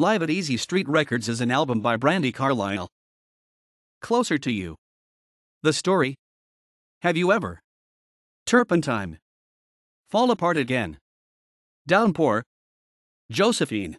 Live at Easy Street Records is an album by Brandy Carlisle. Closer to You. The Story. Have You Ever? Turpentine. Fall Apart Again. Downpour. Josephine.